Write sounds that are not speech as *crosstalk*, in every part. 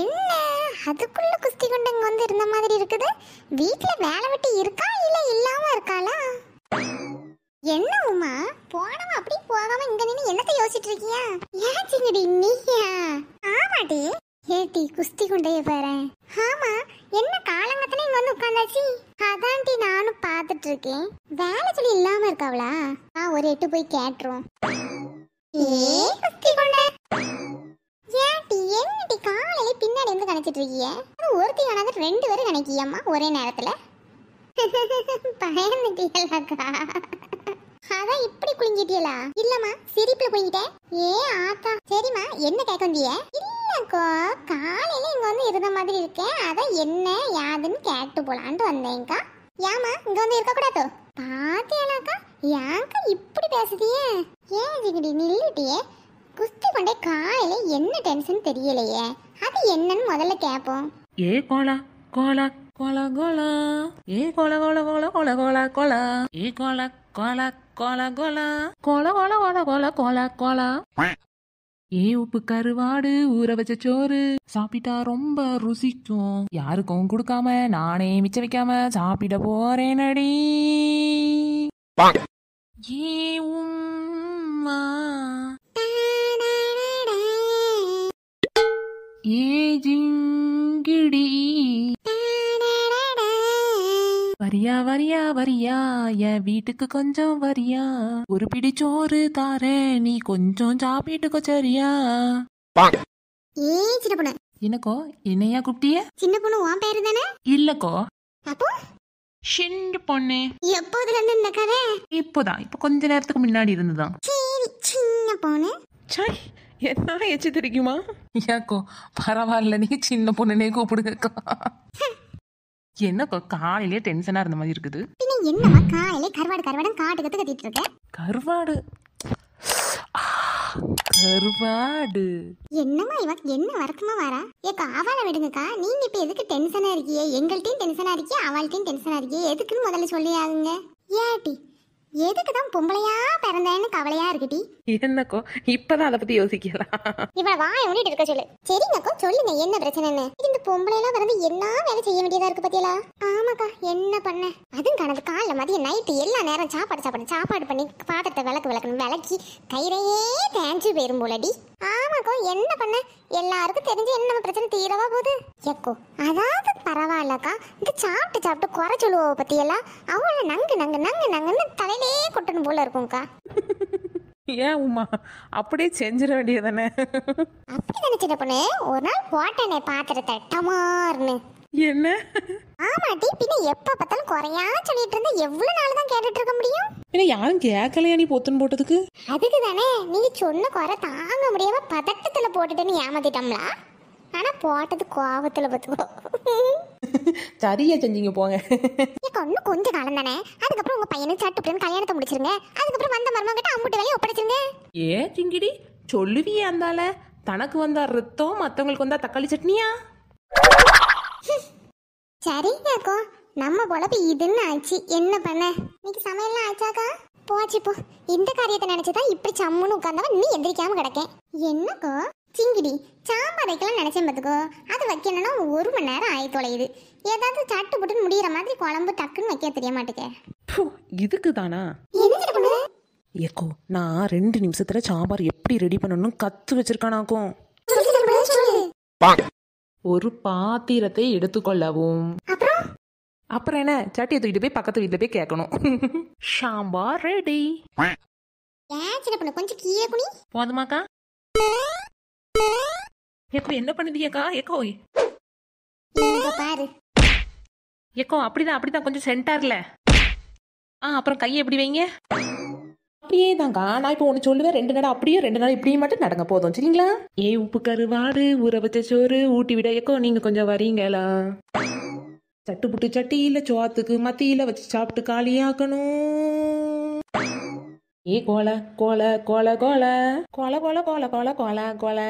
என்ன அதுக்குள்ள குஸ்தி குண்டங்க வந்து இருந்த மாதிரி இருக்குது வீட்ல வேலை விட்டு இருக்கா இல்ல இல்லாம இருக்காளா என்ன உமா போனவ அப்படி போகாம இங்க நின்னு என்னத்த யோசிச்சுட்டு இருக்கியா ஏன் சிங்கடி நீயா ஆமாடி ஏடி குஸ்தி குண்டைய பாரு ஆமா என்ன காலங்கத்துல இங்க வந்து உட்கார்ந்தாச்சு அதான்டி நானும் பாத்துட்டு இருக்கேன் வேலை சொல்லி இல்லாம இருக்காவளா நான் ஒரு எட்டு போய் கேட்டுரும் ஏ குஸ்தி குண்ட நினைச்சிட்டு இருக்கிய ஒருத்தையும் நினைச்சிட்டு ரெண்டு பேரும் நினைக்கியம்மா ஒரே நேரத்துல *laughs* பயந்துட்டீங்களாக்கா அதான் இப்படி குளிங்கிட்டீங்களா இல்லம்மா சிரிப்புல குளிங்கிட்டேன் ஏ ஆத்தா சரிம்மா என்ன கேட்க வந்திய இல்லக்கோ காலையில இங்க வந்து இருந்த மாதிரி இருக்கேன் அதான் என்ன யாதுன்னு கேட்டு போலான்ட்டு வந்தேன்க்கா ஏமா இங்க வந்து இருக்க கூடாது பாத்தியானாக்கா ஏங்கா இப்படி பேசுதியே ஏன் ஜிகிடி நில்லுட்டியே குஸ்தி கொண்டே காலையில என்ன டென்ஷன் தெரியலையே அது என்னன்னு முதல்ல கேட்போம் ஏ கோலா கோலா கோலா கோலா ஏ கோலா கோலா கோலா கோலா கோலா கோலா ஏ கோலா கோலா கோலா கோலா கோலா கோலா கோலா கோலா கோலா கோலா ஏ உப்பு கருவாடு ஊற வச்ச சோறு சாப்பிட்டா ரொம்ப ருசிக்கும் யாருக்கும் கொடுக்காம நானே மிச்சம் வைக்காம சாப்பிட போறேனடி ஏ உம் ஏஜிங்கிடி வரியா வரியா வரியா என் வீட்டுக்கு கொஞ்சம் வரியா ஒரு பிடி சோறு தார நீ கொஞ்சம் சாப்பிட்டுக்கோ சரியா சின்ன என்னக்கோ என்னையா குட்டிய சின்ன பொண்ணு உன் பேரு தானே இல்லக்கோ அப்போ சிண்டு பொண்ணு எப்போதுல இருந்து இந்த கதை இப்போதான் இப்ப கொஞ்ச நேரத்துக்கு முன்னாடி இருந்துதான் சரி சின்ன பொண்ணு சரி என்ன எச்சு தெரிக்குமா ஏக்கோ பரவாயில்ல நீங்க சின்ன பொண்ணுனே கூப்பிடுங்கக்கா என்னக்கா காலையிலே டென்ஷனா இருந்த மாதிரி இருக்குது என்னமா காலையிலே கருவாடு கருவாடம் காட்டு கத்து கத்திட்டு இருக்கேன் கருவாடு கருவாடு என்னம்மா இவ என்ன வரக்கமா வரா ஏக்கா அவளை விடுங்கக்கா நீங்க இப்ப எதுக்கு டென்ஷனா இருக்கீங்க எங்கள்ட்டையும் டென்ஷனா இருக்கீங்க அவள்கிட்டயும் டென்ஷனா இருக்கீங்க எதுக்குன்னு முதல்ல சொல்லி ஆகுங்க ஏட்டி எதுக்கு தான் பொம்பளையா பிறந்தேன்னு கவலையா இருக்குடி என்னக்கோ இப்பதான் அதை பத்தி யோசிக்கலாம் இவள வாய் மூடிட்டு இருக்க சொல்லு சரிங்கக்கோ சொல்லுங்க என்ன பிரச்சனைன்னு இந்த பொம்பளைலாம் வந்து என்ன வேலை செய்ய வேண்டியதா இருக்கு பத்தியலா ஆமாக்கா என்ன பண்ண அதுவும் கணக்கு காலைல மதியம் நைட்டு எல்லா நேரம் சாப்பாடு சாப்பிடணும் சாப்பாடு பண்ணி பாத்திரத்தை விளக்கு விளக்கணும் விளக்கி கயிறையே தேஞ்சு போயிரும் போலடி ஆமாக்கோ என்ன பண்ண எல்லாருக்கும் தெரிஞ்சு என்ன நம்ம பிரச்சனை தீரவா போகுது எக்கோ அதாவது பரவாயில்லக்கா இந்த சாப்பிட்டு சாப்பிட்டு குறை சொல்லுவோம் பத்தியெல்லாம் அவளை நங்கு நங்கு நங்கு நங்குன்னு தலையிலே கொட்டணும் போல இருக்கும்க்கா ஏன் உமா அப்படியே செஞ்சிட வேண்டியதானே அப்படி நினைச்சிட்ட பொண்ணு ஒரு நாள் போட்டனே பாத்திரத்தை டமார்னு என்ன ஆமாட்டி பின்ன எப்ப பார்த்தாலும் குறையா சொல்லிட்டு இருந்தா எவ்வளவு நாள் தான் கேட்டுட்டு இருக்க முடியும் பின்ன யாரும் கேட்கலையா நீ பொத்துன்னு போட்டதுக்கு அதுக்கு தானே நீங்க சொன்ன குறை தாங்க முடியாம பதட்டத்துல போட்டுட்டுன்னு ஏமாத்திட்டோம்ல ஆனால் போட்டது கோபத்தில் பார்த்துக்கோ சரியா செஞ்சீங்க போங்க எனக்கு ஒன்றும் கொஞ்சம் காலம் தானே அதுக்கப்புறம் உங்கள் பையனும் சட்டுப்புலன்னு கல்யாணத்தை முடிச்சிருங்க அதுக்கப்புறம் வந்த மருமகிட்ட அம்முட்டு வேலையை ஒப்படைச்சிருங்க ஏ சிங்கிடி சொல்லுவியே அந்தால தனக்கு வந்தா ரத்தம் மற்றவங்களுக்கு வந்தா தக்காளி சட்னியா சரிங்க அக்கோ நம்ம பொழப்பு இதுன்னு ஆச்சு என்ன பண்ண இன்னைக்கு சமையல்லாம் ஆச்சாக்கா போச்சு போ இந்த காரியத்தை நினைச்சுதான் இப்படி சம்முன்னு உட்கார்ந்தவன் நீ எந்திரிக்காம கிடக்கேன் என்னக்கோ சிங்கிடி சாம்பாரைக்கெல்லாம் நினச்சேன் பார்த்துக்கோ அது வைக்கணும்னா ஒரு மணி நேரம் ஆகி தொலையுது ஏதாவது சட்டு போட்டு முடிகிற மாதிரி குழம்பு டக்குன்னு வைக்க தெரிய மாட்டேங்க இதுக்கு தானா ஏக்கோ நான் ரெண்டு நிமிஷத்துல சாம்பார் எப்படி ரெடி பண்ணணும் கத்து வச்சிருக்கானாக்கும் ஒரு பாத்திரத்தை எடுத்துக்கொள்ளவும் அப்புறம் என்ன சட்டியை தூக்கிட்டு போய் பக்கத்து வீட்டுல போய் கேட்கணும் *laughs* சாம்பார் ரெடி கொஞ்சம் போதுமாக்கா ஏக்கோ என்ன பண்ணுதியக்கா எக்கோ ஏக்கோ பாரு ஏக்கோ அப்படிதான் அப்படிதான் கொஞ்சம் சென்டர்ல ஆ அப்புறம் கையை எப்படி வைங்க அப்படியே தாங்க நான் இப்போ ஒன்று சொல்லுவேன் ரெண்டு நாள் அப்படியே ரெண்டு நாள் இப்படியும் மட்டும் நடங்க போதும் சரிங்களா ஏ உப்பு கருவாடு ஊற வச்ச சோறு ஊட்டி விட எக்கோ நீங்கள் கொஞ்சம் வரீங்களா சட்டு புட்டு சட்டியில் சோத்துக்கு மத்தியில் வச்சு சாப்பிட்டு காலியாக்கணும் ஏ கோலை கோலை கோலை கோலை கோலை கோலை கோலை கோலை கோலை கோலை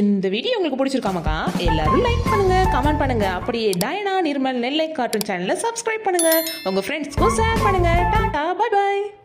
இந்த வீடியோ உங்களுக்கு பிடிச்சிருக்காமக்கா எல்லாரும் லைக் பண்ணுங்க கமெண்ட் பண்ணுங்க அப்படியே டயனா நிர்மல் நெல்லை கார்ட்டூன் சேனலை சப்ஸ்கிரைப் பண்ணுங்க உங்க ஃப்ரெண்ட்ஸ்க்கும் ஷேர் பண்ணுங்க டாடா பாய் பாய்